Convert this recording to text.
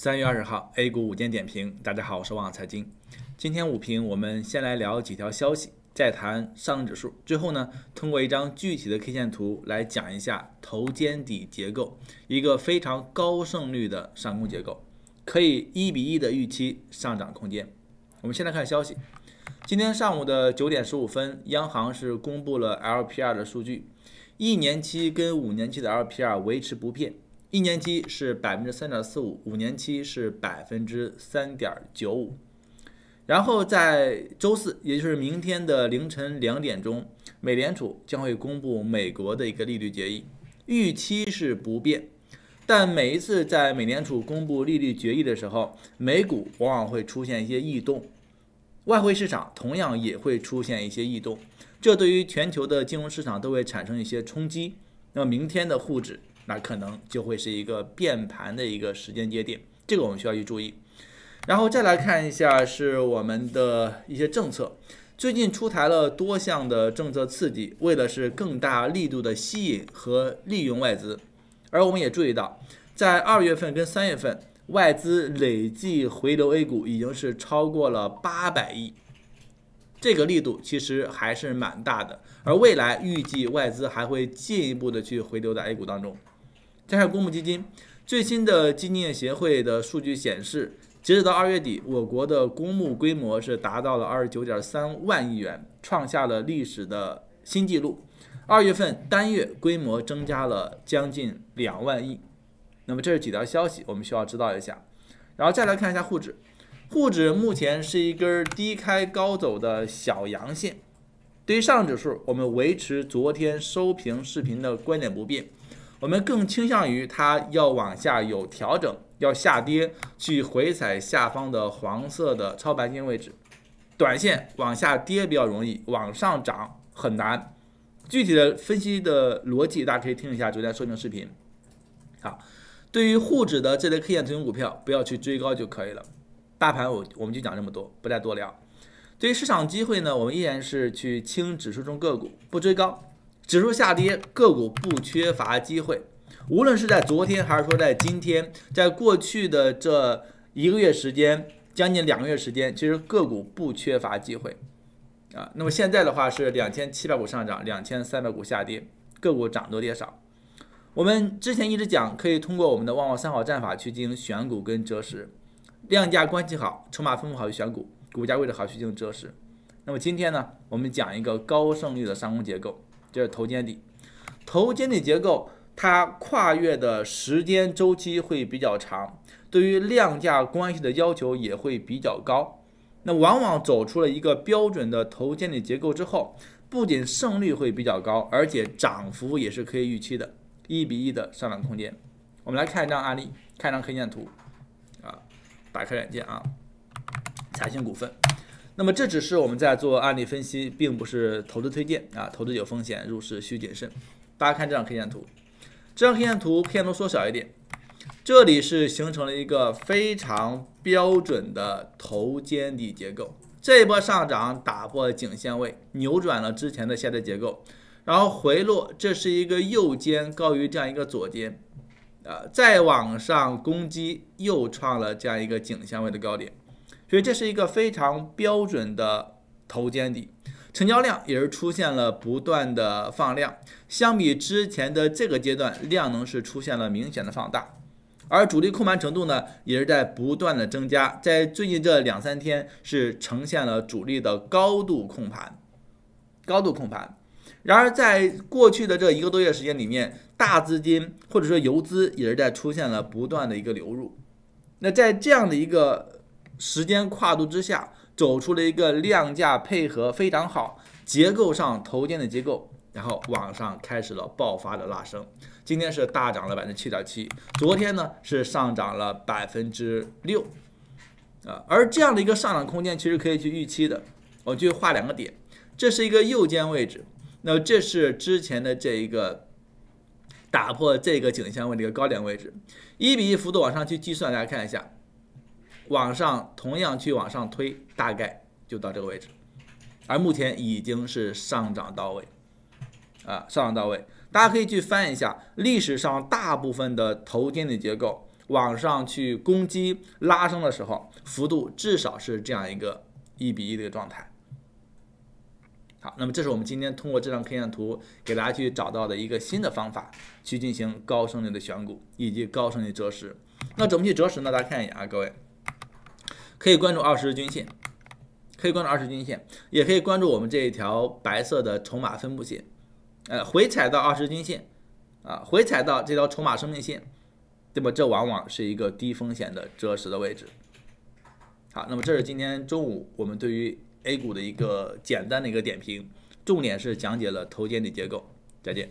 三月二十号，A 股午间点评。大家好，我是旺财经。今天午评，我们先来聊几条消息，再谈上证指数。最后呢，通过一张具体的 K 线图来讲一下头肩底结构，一个非常高胜率的上攻结构，可以一比一的预期上涨空间。我们先来看消息。今天上午的九点十五分，央行是公布了 LPR 的数据，一年期跟五年期的 LPR 维持不变。一年期是百分之三点四五，五年期是百分之三点九五。然后在周四，也就是明天的凌晨两点钟，美联储将会公布美国的一个利率决议，预期是不变。但每一次在美联储公布利率决议的时候，美股往往会出现一些异动，外汇市场同样也会出现一些异动，这对于全球的金融市场都会产生一些冲击。那么明天的沪指。那可能就会是一个变盘的一个时间节点，这个我们需要去注意。然后再来看一下是我们的一些政策，最近出台了多项的政策刺激，为的是更大力度的吸引和利用外资。而我们也注意到，在二月份跟三月份，外资累计回流 A 股已经是超过了八百亿，这个力度其实还是蛮大的。而未来预计外资还会进一步的去回流在 A 股当中。加上公募基金，最新的基金业协会的数据显示，截止到二月底，我国的公募规模是达到了二十九点三万亿元，创下了历史的新纪录。二月份单月规模增加了将近两万亿。那么这是几条消息，我们需要知道一下。然后再来看一下沪指，沪指目前是一根低开高走的小阳线。对于上指数，我们维持昨天收评视频的观点不变。我们更倾向于它要往下有调整，要下跌去回踩下方的黄色的超白金位置，短线往下跌比较容易，往上涨很难。具体的分析的逻辑，大家可以听一下昨天说明视频。好，对于沪指的这类 K 线图形股票，不要去追高就可以了。大盘我我们就讲这么多，不再多聊。对于市场机会呢，我们依然是去轻指数重个股，不追高。指数下跌，个股不缺乏机会。无论是在昨天，还是说在今天，在过去的这一个月时间，将近两个月时间，其实个股不缺乏机会啊。那么现在的话是两千七百股上涨，两千三百股下跌，个股涨多跌少。我们之前一直讲，可以通过我们的旺旺三好战法去进行选股跟择时，量价关系好，筹码分布好去选股，股价位置好去进行择时。那么今天呢，我们讲一个高胜率的上攻结构。这是头肩底，头肩底结构它跨越的时间周期会比较长，对于量价关系的要求也会比较高。那往往走出了一个标准的头肩底结构之后，不仅胜率会比较高，而且涨幅也是可以预期的，一比一的上涨空间。我们来看一张案例，看一张 K 线图啊，打开软件啊，财信股份。那么这只是我们在做案例分析，并不是投资推荐啊！投资有风险，入市需谨慎。大家看这张 K 线图，这张 K 线图片度缩小一点，这里是形成了一个非常标准的头肩底结构。这一波上涨打破了颈线位，扭转了之前的下跌结构，然后回落，这是一个右肩高于这样一个左肩，啊，再往上攻击又创了这样一个颈线位的高点。所以这是一个非常标准的头肩底，成交量也是出现了不断的放量，相比之前的这个阶段，量能是出现了明显的放大，而主力控盘程度呢，也是在不断的增加，在最近这两三天是呈现了主力的高度控盘，高度控盘。然而在过去的这一个多月时间里面，大资金或者说游资也是在出现了不断的一个流入，那在这样的一个。时间跨度之下，走出了一个量价配合非常好，结构上头肩的结构，然后往上开始了爆发的拉升。今天是大涨了百分之七点七，昨天呢是上涨了百分之六，啊，而这样的一个上涨空间其实可以去预期的。我去画两个点，这是一个右肩位置，那这是之前的这一个打破这个颈线位的一个高点位置，一比一幅度往上去计算，大家看一下。往上同样去往上推，大概就到这个位置，而目前已经是上涨到位，啊，上涨到位。大家可以去翻一下历史上大部分的头肩顶结构往上去攻击拉升的时候，幅度至少是这样一个一比一的一个状态。好，那么这是我们今天通过这张 K 线图给大家去找到的一个新的方法，去进行高胜率的选股以及高胜率择时。那怎么去择时呢？大家看一眼啊，各位。可以关注二十日均线，可以关注二十均线，也可以关注我们这一条白色的筹码分布线，呃，回踩到二十均线，啊，回踩到这条筹码生命线，对么这往往是一个低风险的折实的位置。好，那么这是今天中午我们对于 A 股的一个简单的一个点评，重点是讲解了头肩底结构。再见。